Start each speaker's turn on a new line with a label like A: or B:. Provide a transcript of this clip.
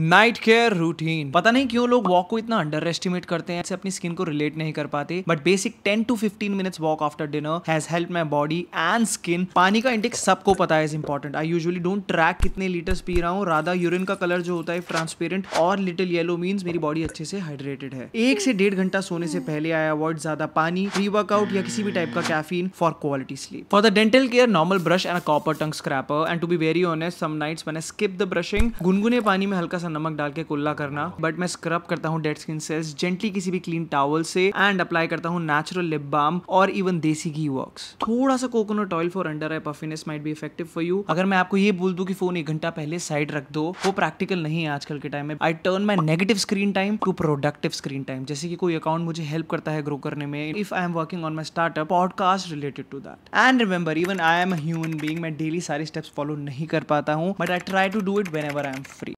A: night care routine पता नहीं क्यों लोग वॉक को इतना अंडर एस्टिमेट करते हैं अपनी स्किन को रिलेट नहीं कर पाते but basic 10 to 15 minutes walk after dinner has help my body and skin पानी का इंटेक सबको पता है is important I usually don't track कितने लीटर्स पी रहा हूँ राधा यूरिन का कलर जो होता है ट्रांसपेरेंट और लिटिल येलो मीन मेरी बॉडी अच्छे से हाइड्रेटेड है एक से डेढ़ घंटा सोने से पहले आई अवॉइड ज्यादा पानी प्री वर्कआउट या किसी भी टाइप का caffeine for quality sleep for the dental care normal brush and copper tongue scraper and to be very honest some nights मैंने स्किप द ब्रशिंग गुनगुने पानी में हल्का सा नमक डाल के कुल्ला करना बट मैं स्क्रब करता हूँ डेड स्किन सेल्स जेंटली किसी भी क्लीन टावल से एंड अप्लाई करता हूँ नेचुरल लिप बाम और इवन देसी घी वर्क थोड़ा सा coconut oil for under eye puffiness might भी इफेक्टिव फॉर यू अगर मैं आपको ये बोल दू की फोन एक घंटा पहले साइड रख दो वो प्रैक्टिकल नहीं है आजकल के टाइम में I turn my negative screen time to productive screen time जैसे कि कोई अकाउंट मुझे हेल्प करता है ग्रो करने में if I am working on my startup podcast related to that and remember even I am human being मैं daily सारे स्टेप्स फॉलो नहीं कर पाता हूँ but I try to do it whenever I am free